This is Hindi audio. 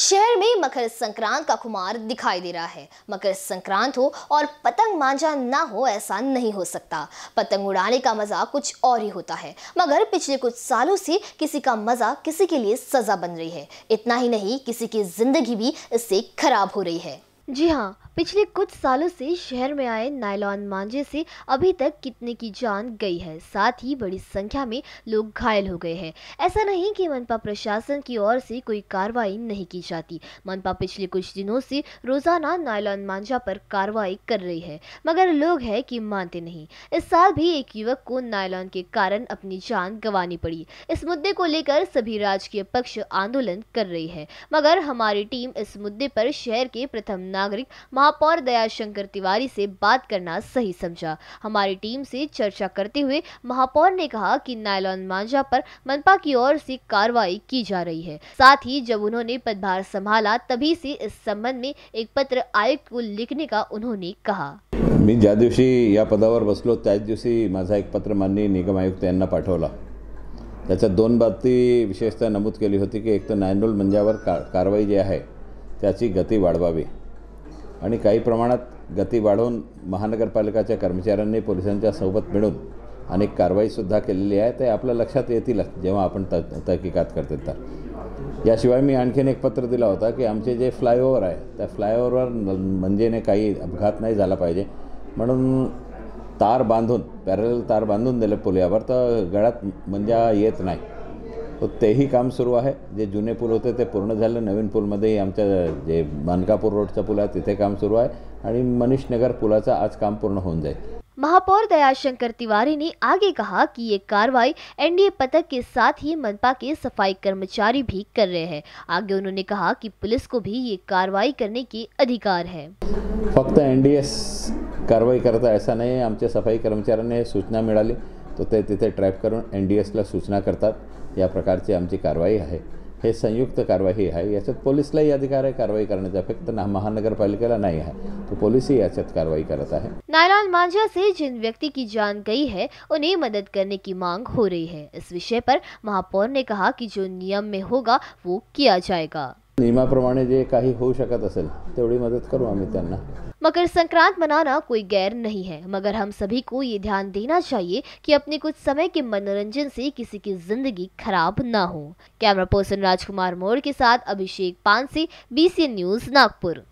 शहर में मकर संक्रांत का खुमार दिखाई दे रहा है मकर संक्रांत हो और पतंग मांझा ना हो ऐसा नहीं हो सकता पतंग उड़ाने का मजा कुछ और ही होता है मगर पिछले कुछ सालों से किसी का मजा किसी के लिए सजा बन रही है इतना ही नहीं किसी की जिंदगी भी इससे खराब हो रही है जी हाँ पिछले कुछ सालों से शहर में आए नायलॉन मांझे से अभी तक कितने की जान गई है साथ ही बड़ी संख्या में लोग घायल हो गए हैं ऐसा नहीं कि मनपा प्रशासन की ओर से कोई कार्रवाई नहीं की जाती मनपा पिछले कुछ दिनों से रोजाना नायलॉन मांझा पर कार्रवाई कर रही है मगर लोग है कि मानते नहीं इस साल भी एक युवक को नायलॉन के कारण अपनी जान गंवानी पड़ी इस मुद्दे को लेकर सभी राजकीय पक्ष आंदोलन कर रही है मगर हमारी टीम इस मुद्दे पर शहर के प्रथम नागरिक महापौर दयाशंकर तिवारी से बात करना सही समझा हमारी टीम से चर्चा करते हुए महापौर ने कहा कि नायलॉन मांझा पर मनपा की ओर से कार्रवाई की जा रही है साथ ही जब उन्होंने पदभार संभाला तभी से इस संबंध में एक पत्र आयुक्त को लिखने का उन्होंने कहा मी ज्या दिवशी या पदावर बसलो त्याच दिवशी माझा एक पत्र माननीय निगम आयुक्त यांना पाठवला त्याच्यात दोन बाबती विशेषतः नमूद केली होती की एक तर नायनोल मंजावर का कारवाई जी आहे त्याची गती वाढवावी आणि काही प्रमाणात गती वाढवून महानगरपालिकाच्या कर्मचाऱ्यांनी पोलिसांच्या सोबत मिळून अनेक कारवाईसुद्धा केलेली आहे ते आपल्या लक्षात येतील जेव्हा आपण त तहकिकात करते तर याशिवाय मी आणखीन एक पत्र दिला होता की आमचे जे फ्लायओव्हर आहे त्या फ्लायओव्हरवर म्हणजेने काही अपघात नाही झाला पाहिजे म्हणून तार बांधून पॅरल तार बांधून दिले पुलावर तर गळ्यात म्हणजे येत नाही तो ही काम सुरू है जे जुने पुल होते ते पूर्ण झालं नवीन पूलमध्येही आम जे मानकापुर रोड पुल है तिथे काम सुरू है और मनीष नगर पुला आज काम पूर्ण हो जाए महापौर दयाशंकर तिवारी ने आगे कहा कि ये कार्रवाई एनडीए पतक के साथ ही मनपा के सफाई कर्मचारी भी कर रहे हैं आगे उन्होंने कहा कि पुलिस को भी ये कार्रवाई करने के अधिकार है फक्त एनडीए कार्रवाई करता ऐसा नहीं है आम सफाई कर्मचारियों ने सूचना मिला तो तिथे ट्रैप कर एन सूचना करता या आम की कारवाई है हे संयुक्त कारवाई ये पुलिस ही अधिकार है कारवाई करण्याचा फक्त महानगरपालिकेला नहीं है तो पुलिस ही ये कार्रवाई करता है नारायण मांझा से जिन व्यक्ति की जान गई है उन्हें मदद करने की मांग हो रही है इस विषय पर महापौर ने कहा कि जो नियम में होगा वो किया जाएगा नियमाप्रमाणे जे काही होऊ शकत असेल तेवढी मदत करू आम्ही त्यांना मकर संक्रांत मनाना कोई गैर नहीं है मगर हम सभी को ये ध्यान देना चाहिए कि अपने कुछ समय के मनोरंजन से किसी की जिंदगी खराब ना हो कैमरा पर्सन राजकुमार मोर के साथ अभिषेक पानसी बीसीएन न्यूज नागपुर